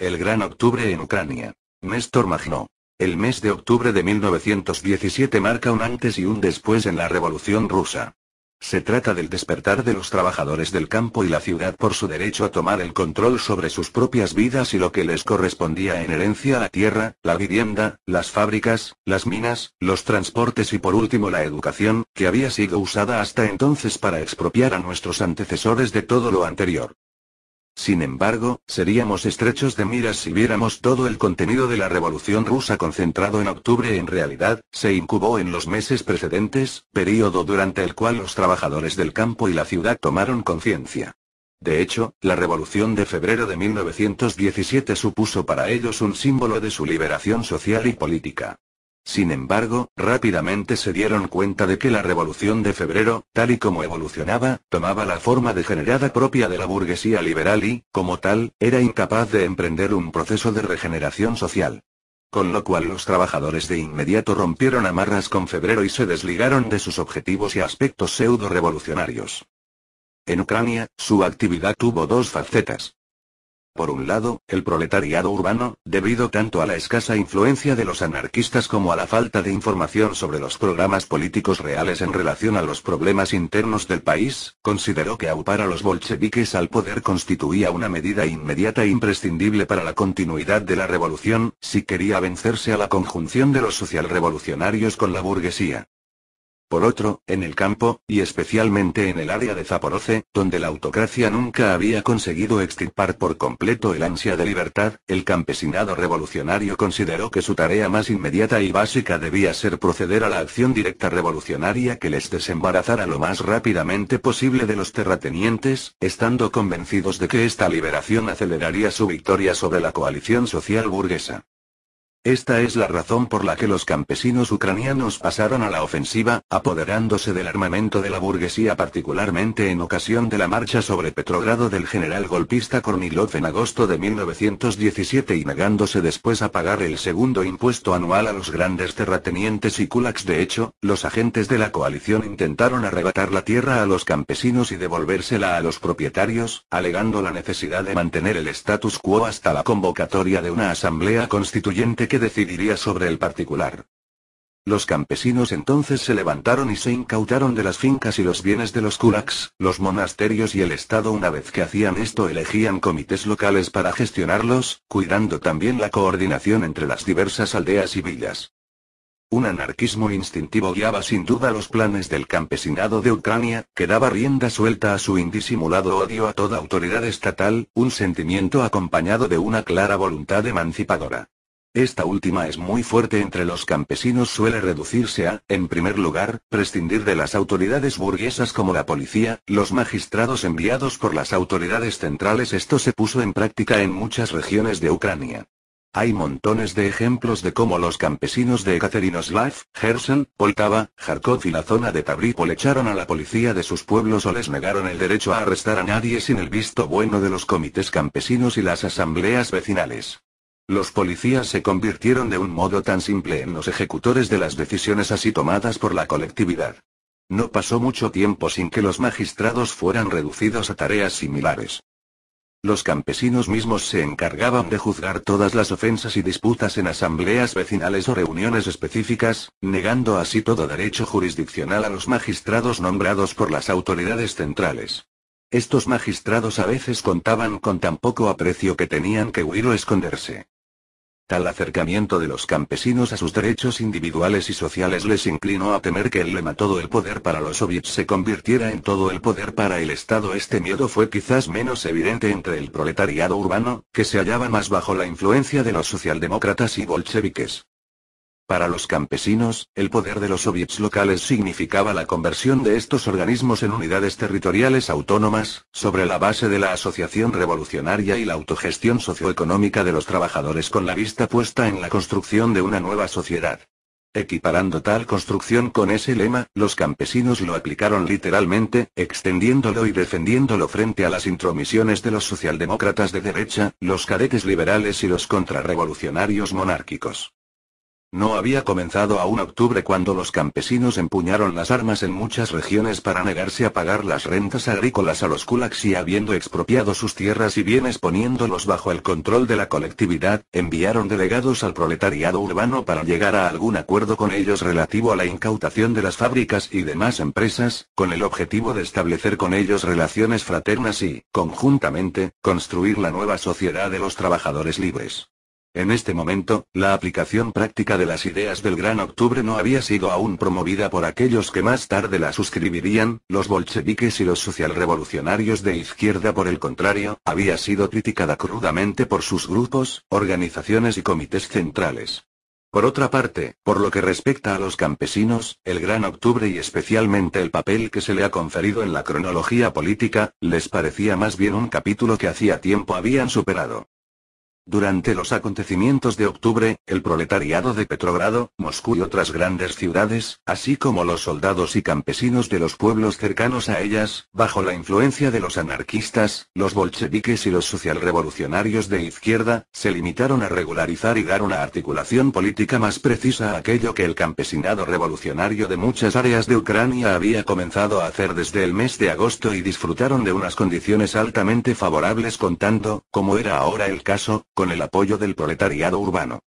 El Gran Octubre en Ucrania. Néstor Magno. El mes de octubre de 1917 marca un antes y un después en la Revolución rusa. Se trata del despertar de los trabajadores del campo y la ciudad por su derecho a tomar el control sobre sus propias vidas y lo que les correspondía en herencia a la tierra, la vivienda, las fábricas, las minas, los transportes y por último la educación, que había sido usada hasta entonces para expropiar a nuestros antecesores de todo lo anterior. Sin embargo, seríamos estrechos de miras si viéramos todo el contenido de la Revolución rusa concentrado en octubre. En realidad, se incubó en los meses precedentes, periodo durante el cual los trabajadores del campo y la ciudad tomaron conciencia. De hecho, la Revolución de febrero de 1917 supuso para ellos un símbolo de su liberación social y política. Sin embargo, rápidamente se dieron cuenta de que la Revolución de Febrero, tal y como evolucionaba, tomaba la forma degenerada propia de la burguesía liberal y, como tal, era incapaz de emprender un proceso de regeneración social. Con lo cual los trabajadores de inmediato rompieron amarras con Febrero y se desligaron de sus objetivos y aspectos pseudo-revolucionarios. En Ucrania, su actividad tuvo dos facetas. Por un lado, el proletariado urbano, debido tanto a la escasa influencia de los anarquistas como a la falta de información sobre los programas políticos reales en relación a los problemas internos del país, consideró que aupar a los bolcheviques al poder constituía una medida inmediata e imprescindible para la continuidad de la revolución, si quería vencerse a la conjunción de los socialrevolucionarios con la burguesía. Por otro, en el campo, y especialmente en el área de Zaporoce, donde la autocracia nunca había conseguido extirpar por completo el ansia de libertad, el campesinado revolucionario consideró que su tarea más inmediata y básica debía ser proceder a la acción directa revolucionaria que les desembarazara lo más rápidamente posible de los terratenientes, estando convencidos de que esta liberación aceleraría su victoria sobre la coalición social burguesa. Esta es la razón por la que los campesinos ucranianos pasaron a la ofensiva, apoderándose del armamento de la burguesía particularmente en ocasión de la marcha sobre Petrogrado del general golpista Kornilov en agosto de 1917 y negándose después a pagar el segundo impuesto anual a los grandes terratenientes y kulaks. De hecho, los agentes de la coalición intentaron arrebatar la tierra a los campesinos y devolvérsela a los propietarios, alegando la necesidad de mantener el status quo hasta la convocatoria de una asamblea constituyente que decidiría sobre el particular. Los campesinos entonces se levantaron y se incautaron de las fincas y los bienes de los kulaks, los monasterios y el Estado. Una vez que hacían esto elegían comités locales para gestionarlos, cuidando también la coordinación entre las diversas aldeas y villas. Un anarquismo instintivo guiaba sin duda los planes del campesinado de Ucrania, que daba rienda suelta a su indisimulado odio a toda autoridad estatal, un sentimiento acompañado de una clara voluntad emancipadora. Esta última es muy fuerte entre los campesinos suele reducirse a, en primer lugar, prescindir de las autoridades burguesas como la policía, los magistrados enviados por las autoridades centrales. Esto se puso en práctica en muchas regiones de Ucrania. Hay montones de ejemplos de cómo los campesinos de Ekaterinoslav, Gerson, Poltava, Kharkov y la zona de Tabripol echaron a la policía de sus pueblos o les negaron el derecho a arrestar a nadie sin el visto bueno de los comités campesinos y las asambleas vecinales. Los policías se convirtieron de un modo tan simple en los ejecutores de las decisiones así tomadas por la colectividad. No pasó mucho tiempo sin que los magistrados fueran reducidos a tareas similares. Los campesinos mismos se encargaban de juzgar todas las ofensas y disputas en asambleas vecinales o reuniones específicas, negando así todo derecho jurisdiccional a los magistrados nombrados por las autoridades centrales. Estos magistrados a veces contaban con tan poco aprecio que tenían que huir o esconderse. Tal acercamiento de los campesinos a sus derechos individuales y sociales les inclinó a temer que el lema todo el poder para los soviets se convirtiera en todo el poder para el Estado. Este miedo fue quizás menos evidente entre el proletariado urbano, que se hallaba más bajo la influencia de los socialdemócratas y bolcheviques. Para los campesinos, el poder de los soviets locales significaba la conversión de estos organismos en unidades territoriales autónomas, sobre la base de la asociación revolucionaria y la autogestión socioeconómica de los trabajadores con la vista puesta en la construcción de una nueva sociedad. Equiparando tal construcción con ese lema, los campesinos lo aplicaron literalmente, extendiéndolo y defendiéndolo frente a las intromisiones de los socialdemócratas de derecha, los cadetes liberales y los contrarrevolucionarios monárquicos. No había comenzado aún octubre cuando los campesinos empuñaron las armas en muchas regiones para negarse a pagar las rentas agrícolas a los kulaks y habiendo expropiado sus tierras y bienes poniéndolos bajo el control de la colectividad, enviaron delegados al proletariado urbano para llegar a algún acuerdo con ellos relativo a la incautación de las fábricas y demás empresas, con el objetivo de establecer con ellos relaciones fraternas y, conjuntamente, construir la nueva sociedad de los trabajadores libres. En este momento, la aplicación práctica de las ideas del Gran Octubre no había sido aún promovida por aquellos que más tarde la suscribirían, los bolcheviques y los socialrevolucionarios de izquierda por el contrario, había sido criticada crudamente por sus grupos, organizaciones y comités centrales. Por otra parte, por lo que respecta a los campesinos, el Gran Octubre y especialmente el papel que se le ha conferido en la cronología política, les parecía más bien un capítulo que hacía tiempo habían superado. Durante los acontecimientos de octubre, el proletariado de Petrogrado, Moscú y otras grandes ciudades, así como los soldados y campesinos de los pueblos cercanos a ellas, bajo la influencia de los anarquistas, los bolcheviques y los socialrevolucionarios de izquierda, se limitaron a regularizar y dar una articulación política más precisa a aquello que el campesinado revolucionario de muchas áreas de Ucrania había comenzado a hacer desde el mes de agosto y disfrutaron de unas condiciones altamente favorables con tanto, como era ahora el caso, con el apoyo del proletariado urbano.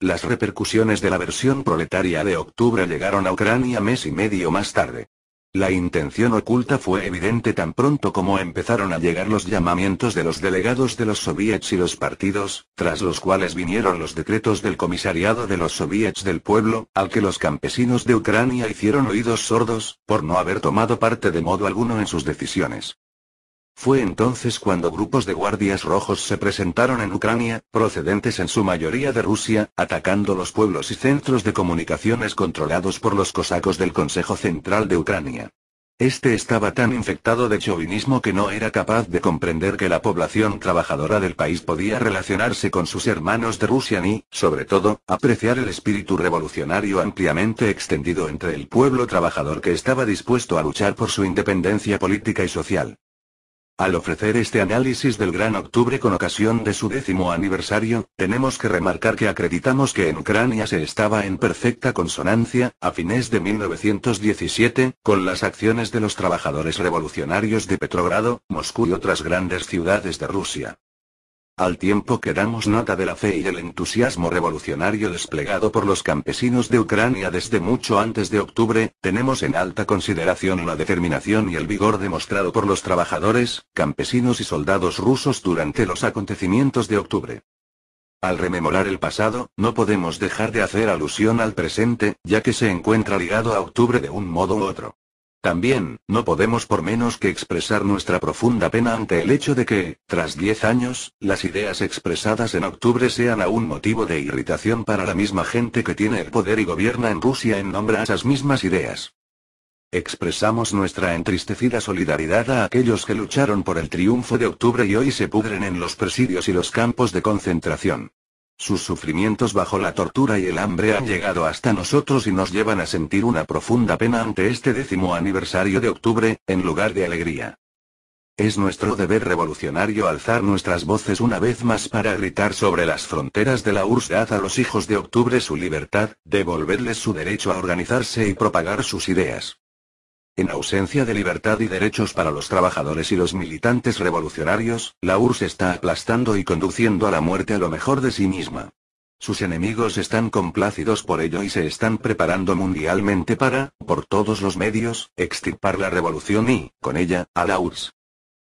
Las repercusiones de la versión proletaria de octubre llegaron a Ucrania mes y medio más tarde. La intención oculta fue evidente tan pronto como empezaron a llegar los llamamientos de los delegados de los soviets y los partidos, tras los cuales vinieron los decretos del comisariado de los soviets del pueblo, al que los campesinos de Ucrania hicieron oídos sordos, por no haber tomado parte de modo alguno en sus decisiones. Fue entonces cuando grupos de guardias rojos se presentaron en Ucrania, procedentes en su mayoría de Rusia, atacando los pueblos y centros de comunicaciones controlados por los cosacos del Consejo Central de Ucrania. Este estaba tan infectado de chauvinismo que no era capaz de comprender que la población trabajadora del país podía relacionarse con sus hermanos de Rusia ni, sobre todo, apreciar el espíritu revolucionario ampliamente extendido entre el pueblo trabajador que estaba dispuesto a luchar por su independencia política y social. Al ofrecer este análisis del Gran Octubre con ocasión de su décimo aniversario, tenemos que remarcar que acreditamos que en Ucrania se estaba en perfecta consonancia, a fines de 1917, con las acciones de los trabajadores revolucionarios de Petrogrado, Moscú y otras grandes ciudades de Rusia. Al tiempo que damos nota de la fe y el entusiasmo revolucionario desplegado por los campesinos de Ucrania desde mucho antes de octubre, tenemos en alta consideración la determinación y el vigor demostrado por los trabajadores, campesinos y soldados rusos durante los acontecimientos de octubre. Al rememorar el pasado, no podemos dejar de hacer alusión al presente, ya que se encuentra ligado a octubre de un modo u otro. También, no podemos por menos que expresar nuestra profunda pena ante el hecho de que, tras diez años, las ideas expresadas en octubre sean aún motivo de irritación para la misma gente que tiene el poder y gobierna en Rusia en nombre a esas mismas ideas. Expresamos nuestra entristecida solidaridad a aquellos que lucharon por el triunfo de octubre y hoy se pudren en los presidios y los campos de concentración. Sus sufrimientos bajo la tortura y el hambre han llegado hasta nosotros y nos llevan a sentir una profunda pena ante este décimo aniversario de octubre, en lugar de alegría. Es nuestro deber revolucionario alzar nuestras voces una vez más para gritar sobre las fronteras de la URSS a los hijos de octubre su libertad, devolverles su derecho a organizarse y propagar sus ideas. En ausencia de libertad y derechos para los trabajadores y los militantes revolucionarios, la URSS está aplastando y conduciendo a la muerte a lo mejor de sí misma. Sus enemigos están complácidos por ello y se están preparando mundialmente para, por todos los medios, extirpar la revolución y, con ella, a la URSS.